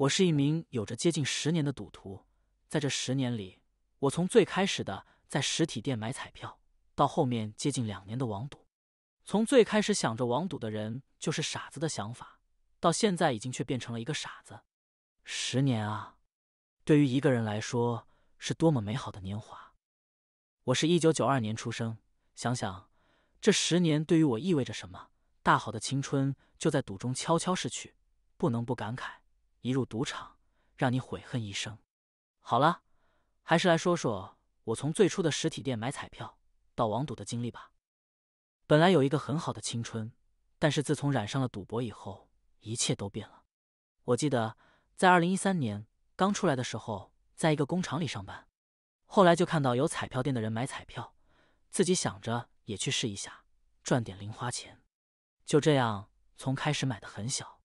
我是一名有着接近十年的赌徒，在这十年里，我从最开始的在实体店买彩票，到后面接近两年的网赌，从最开始想着网赌的人就是傻子的想法，到现在已经却变成了一个傻子。十年啊，对于一个人来说是多么美好的年华。我是一九九二年出生，想想这十年对于我意味着什么，大好的青春就在赌中悄悄逝去，不能不感慨。一入赌场，让你悔恨一生。好了，还是来说说我从最初的实体店买彩票到网赌的经历吧。本来有一个很好的青春，但是自从染上了赌博以后，一切都变了。我记得在二零一三年刚出来的时候，在一个工厂里上班，后来就看到有彩票店的人买彩票，自己想着也去试一下，赚点零花钱。就这样，从开始买的很小，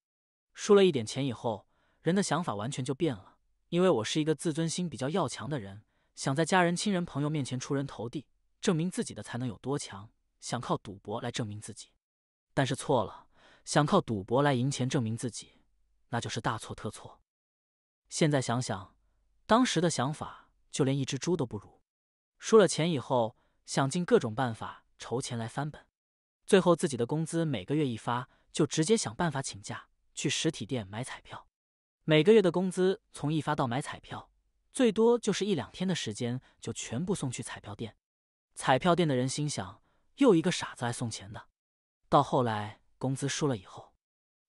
输了一点钱以后。人的想法完全就变了，因为我是一个自尊心比较要强的人，想在家人、亲人、朋友面前出人头地，证明自己的才能有多强，想靠赌博来证明自己。但是错了，想靠赌博来赢钱证明自己，那就是大错特错。现在想想，当时的想法就连一只猪都不如。输了钱以后，想尽各种办法筹钱来翻本。最后自己的工资每个月一发，就直接想办法请假去实体店买彩票。每个月的工资从一发到买彩票，最多就是一两天的时间就全部送去彩票店。彩票店的人心想，又一个傻子来送钱的。到后来工资输了以后，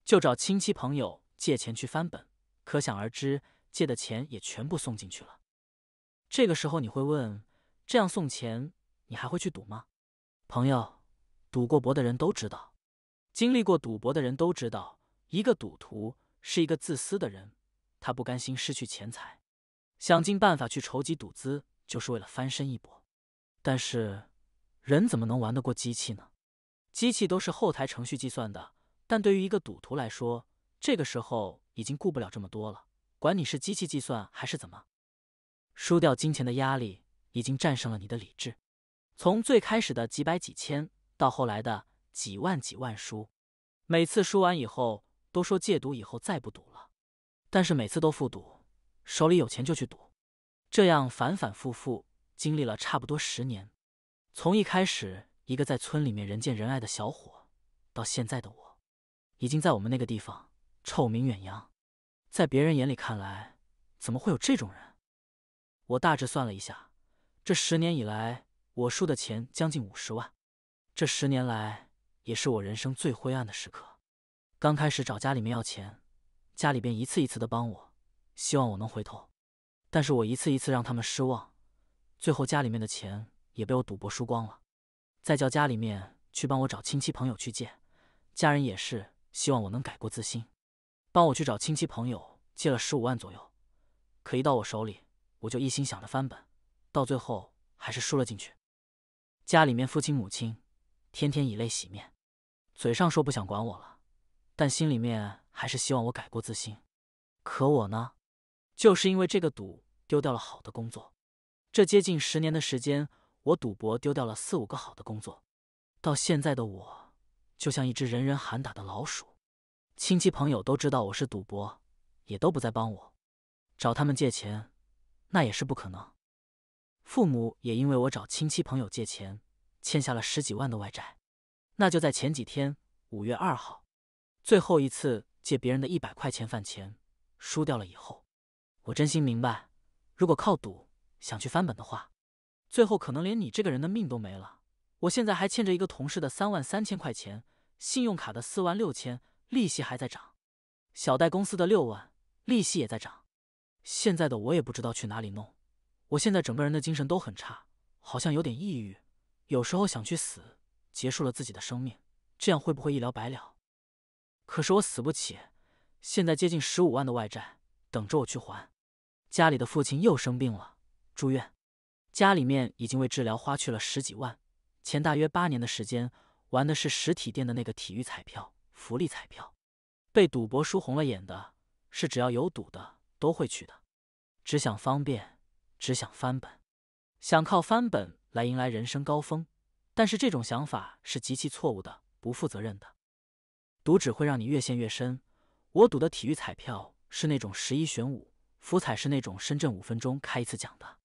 就找亲戚朋友借钱去翻本，可想而知，借的钱也全部送进去了。这个时候你会问：这样送钱，你还会去赌吗？朋友，赌过博的人都知道，经历过赌博的人都知道，一个赌徒。是一个自私的人，他不甘心失去钱财，想尽办法去筹集赌资，就是为了翻身一搏。但是，人怎么能玩得过机器呢？机器都是后台程序计算的，但对于一个赌徒来说，这个时候已经顾不了这么多了。管你是机器计算还是怎么，输掉金钱的压力已经战胜了你的理智。从最开始的几百几千，到后来的几万几万输，每次输完以后。都说戒赌以后再不赌了，但是每次都复赌，手里有钱就去赌，这样反反复复经历了差不多十年。从一开始一个在村里面人见人爱的小伙，到现在的我，已经在我们那个地方臭名远扬。在别人眼里看来，怎么会有这种人？我大致算了一下，这十年以来我输的钱将近五十万。这十年来也是我人生最灰暗的时刻。刚开始找家里面要钱，家里边一次一次的帮我，希望我能回头，但是我一次一次让他们失望，最后家里面的钱也被我赌博输光了，再叫家里面去帮我找亲戚朋友去借，家人也是希望我能改过自新，帮我去找亲戚朋友借了十五万左右，可一到我手里，我就一心想着翻本，到最后还是输了进去，家里面父亲母亲天天以泪洗面，嘴上说不想管我了。但心里面还是希望我改过自新，可我呢，就是因为这个赌丢掉了好的工作，这接近十年的时间，我赌博丢掉了四五个好的工作，到现在的我就像一只人人喊打的老鼠，亲戚朋友都知道我是赌博，也都不再帮我，找他们借钱那也是不可能，父母也因为我找亲戚朋友借钱，欠下了十几万的外债，那就在前几天五月二号。最后一次借别人的一百块钱饭钱，输掉了以后，我真心明白，如果靠赌想去翻本的话，最后可能连你这个人的命都没了。我现在还欠着一个同事的三万三千块钱，信用卡的四万六千利息还在涨，小贷公司的六万利息也在涨。现在的我也不知道去哪里弄，我现在整个人的精神都很差，好像有点抑郁，有时候想去死，结束了自己的生命，这样会不会一了百了？可是我死不起，现在接近十五万的外债等着我去还，家里的父亲又生病了，住院，家里面已经为治疗花去了十几万。前大约八年的时间，玩的是实体店的那个体育彩票、福利彩票，被赌博输红了眼的，是只要有赌的都会去的，只想方便，只想翻本，想靠翻本来迎来人生高峰，但是这种想法是极其错误的，不负责任的。赌只会让你越陷越深。我赌的体育彩票是那种十一选五，福彩是那种深圳五分钟开一次奖的。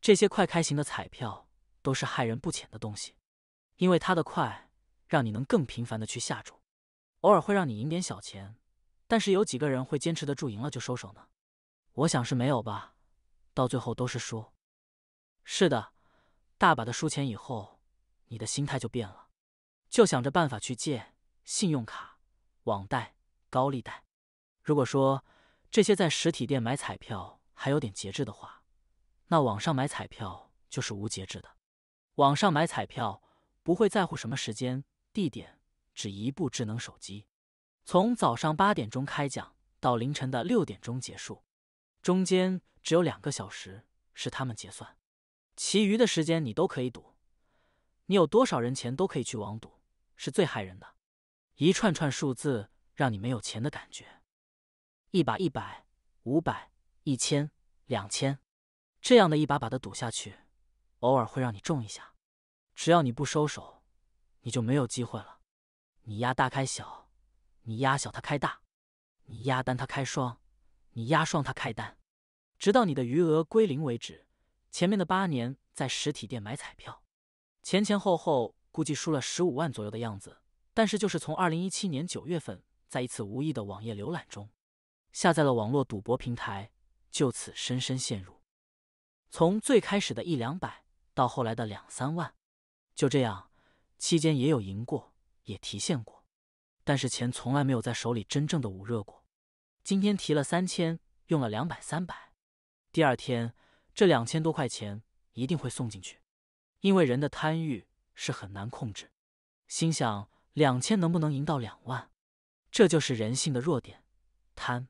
这些快开型的彩票都是害人不浅的东西，因为它的快，让你能更频繁的去下注，偶尔会让你赢点小钱，但是有几个人会坚持得住赢了就收手呢？我想是没有吧，到最后都是输。是的，大把的输钱以后，你的心态就变了，就想着办法去借信用卡。网贷、高利贷，如果说这些在实体店买彩票还有点节制的话，那网上买彩票就是无节制的。网上买彩票不会在乎什么时间、地点，只一部智能手机，从早上八点钟开奖到凌晨的六点钟结束，中间只有两个小时是他们结算，其余的时间你都可以赌，你有多少人钱都可以去网赌，是最害人的。一串串数字让你没有钱的感觉，一把一百、五百、一千、两千，这样的一把把的赌下去，偶尔会让你中一下。只要你不收手，你就没有机会了。你压大开小，你压小他开大，你压单他开双，你压双他开单，直到你的余额归零为止。前面的八年在实体店买彩票，前前后后估计输了十五万左右的样子。但是，就是从二零一七年九月份，在一次无意的网页浏览中，下载了网络赌博平台，就此深深陷入。从最开始的一两百，到后来的两三万，就这样，期间也有赢过，也提现过，但是钱从来没有在手里真正的捂热过。今天提了三千，用了两百、三百，第二天这两千多块钱一定会送进去，因为人的贪欲是很难控制。心想。两千能不能赢到两万？这就是人性的弱点，贪。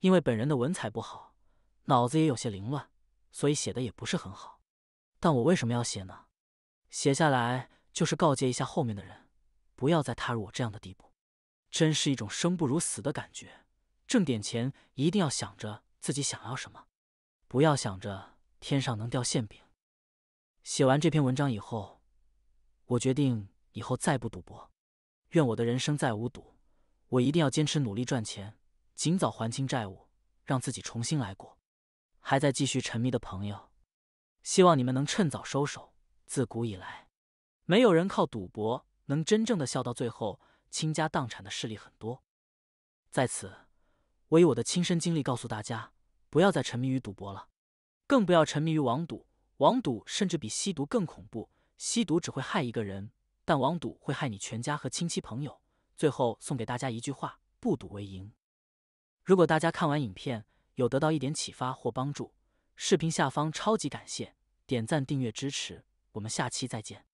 因为本人的文采不好，脑子也有些凌乱，所以写的也不是很好。但我为什么要写呢？写下来就是告诫一下后面的人，不要再踏入我这样的地步。真是一种生不如死的感觉。挣点钱一定要想着自己想要什么，不要想着天上能掉馅饼。写完这篇文章以后，我决定。以后再不赌博，愿我的人生再无赌。我一定要坚持努力赚钱，尽早还清债务，让自己重新来过。还在继续沉迷的朋友，希望你们能趁早收手。自古以来，没有人靠赌博能真正的笑到最后，倾家荡产的势力很多。在此，我以我的亲身经历告诉大家，不要再沉迷于赌博了，更不要沉迷于网赌。网赌甚至比吸毒更恐怖，吸毒只会害一个人。但网赌会害你全家和亲戚朋友。最后送给大家一句话：不赌为赢。如果大家看完影片有得到一点启发或帮助，视频下方超级感谢点赞订阅支持。我们下期再见。